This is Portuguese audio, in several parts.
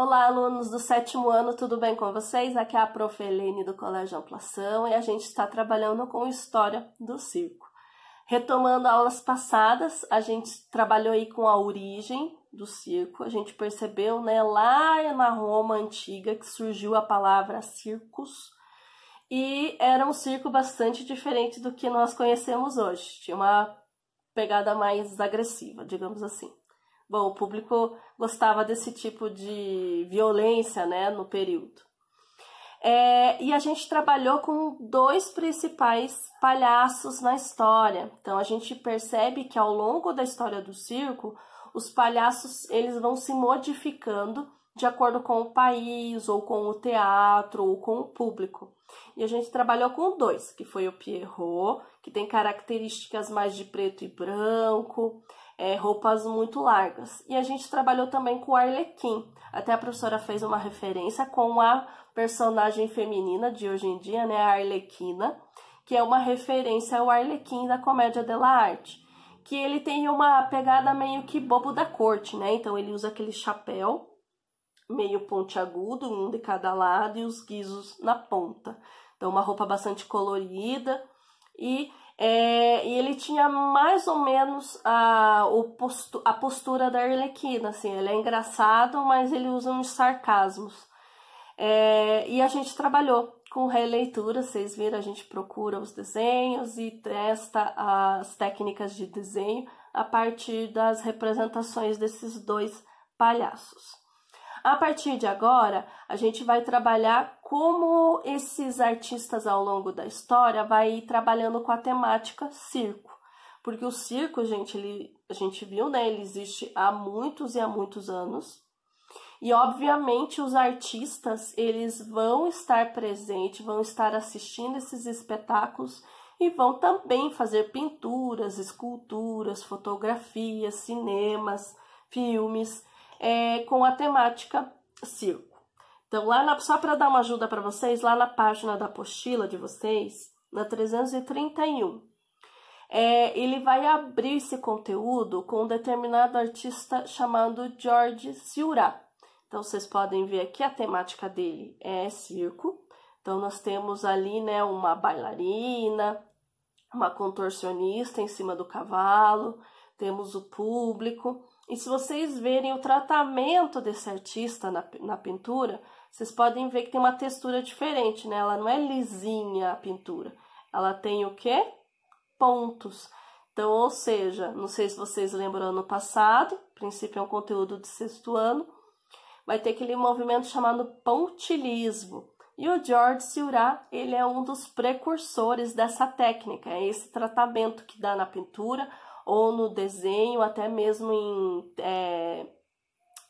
Olá, alunos do sétimo ano, tudo bem com vocês? Aqui é a Prof. Helene do Colégio Amplação e a gente está trabalhando com História do Circo. Retomando aulas passadas, a gente trabalhou aí com a origem do circo. A gente percebeu, né, lá na Roma antiga que surgiu a palavra circus e era um circo bastante diferente do que nós conhecemos hoje. Tinha uma pegada mais agressiva, digamos assim. Bom, o público gostava desse tipo de violência né, no período. É, e a gente trabalhou com dois principais palhaços na história. Então a gente percebe que ao longo da história do circo, os palhaços eles vão se modificando de acordo com o país, ou com o teatro, ou com o público. E a gente trabalhou com dois, que foi o Pierrot que tem características mais de preto e branco, é, roupas muito largas. E a gente trabalhou também com o Arlequim. Até a professora fez uma referência com a personagem feminina de hoje em dia, né, a Arlequina, que é uma referência ao Arlequim da comédia della arte, que ele tem uma pegada meio que bobo da corte, né? Então ele usa aquele chapéu meio pontiagudo, um de cada lado e os guizos na ponta. Então uma roupa bastante colorida e, é, e ele tinha mais ou menos a, o a postura da Arlequina, assim, ele é engraçado, mas ele usa uns sarcasmos. É, e a gente trabalhou com releitura, vocês viram, a gente procura os desenhos e testa as técnicas de desenho a partir das representações desses dois palhaços. A partir de agora, a gente vai trabalhar como esses artistas ao longo da história vai trabalhando com a temática circo. Porque o circo, gente, ele, a gente viu, né? Ele existe há muitos e há muitos anos. E obviamente os artistas, eles vão estar presentes, vão estar assistindo esses espetáculos e vão também fazer pinturas, esculturas, fotografias, cinemas, filmes é, com a temática circo. Então, lá na, só para dar uma ajuda para vocês, lá na página da apostila de vocês, na 331, é, ele vai abrir esse conteúdo com um determinado artista chamado George Siura. Então, vocês podem ver aqui a temática dele é circo. Então, nós temos ali né, uma bailarina, uma contorcionista em cima do cavalo, temos o público. E se vocês verem o tratamento desse artista na, na pintura, vocês podem ver que tem uma textura diferente, né? Ela não é lisinha a pintura. Ela tem o quê? Pontos. Então, ou seja, não sei se vocês lembram ano passado, princípio é um conteúdo de sexto ano, vai ter aquele movimento chamado pontilismo. E o George Seurat, ele é um dos precursores dessa técnica, é esse tratamento que dá na pintura, ou no desenho, até mesmo em é,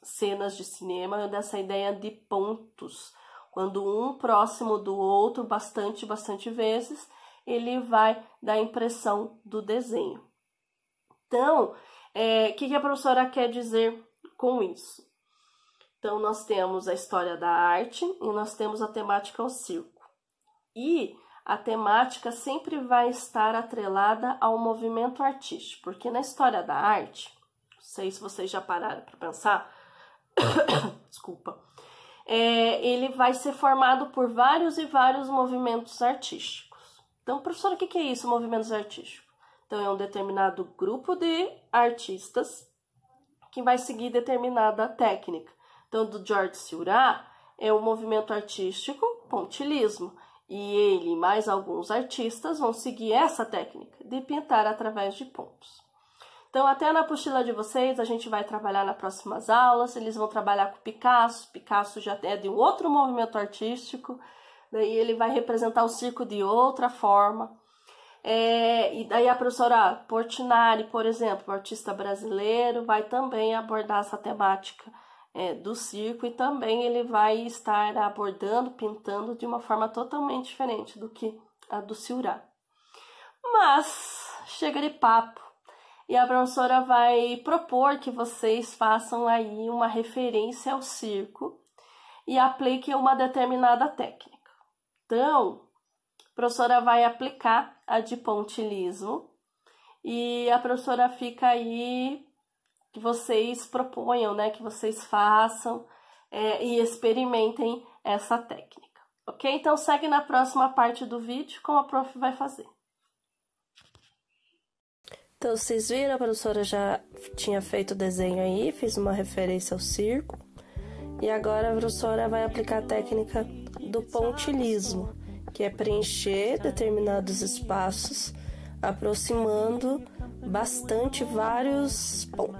cenas de cinema, dessa ideia de pontos. Quando um próximo do outro, bastante, bastante vezes, ele vai dar a impressão do desenho. Então, é, o é, que, que a professora quer dizer com isso? Então, nós temos a história da arte e nós temos a temática ao circo. E a temática sempre vai estar atrelada ao movimento artístico, porque na história da arte, não sei se vocês já pararam para pensar, desculpa, é, ele vai ser formado por vários e vários movimentos artísticos. Então, professora, o que é isso, movimentos artísticos? Então, é um determinado grupo de artistas que vai seguir determinada técnica. Então, do George Seurat é o movimento artístico pontilismo e ele e mais alguns artistas vão seguir essa técnica de pintar através de pontos. Então, até na apostila de vocês, a gente vai trabalhar nas próximas aulas. Eles vão trabalhar com Picasso. Picasso já é de um outro movimento artístico. Daí né? ele vai representar o circo de outra forma. É, e daí a professora Portinari, por exemplo, artista brasileiro, vai também abordar essa temática é, do circo e também ele vai estar abordando, pintando de uma forma totalmente diferente do que a do Ciurá. Mas chega de papo e a professora vai propor que vocês façam aí uma referência ao circo e apliquem uma determinada técnica. Então, a professora vai aplicar a de pontilismo e a professora fica aí que vocês proponham, né, que vocês façam é, e experimentem essa técnica, ok? Então, segue na próxima parte do vídeo como a prof vai fazer. Então, vocês viram, a professora já tinha feito o desenho aí, fiz uma referência ao circo. E agora a professora vai aplicar a técnica do pontilismo, que é preencher determinados espaços aproximando bastante vários pontos.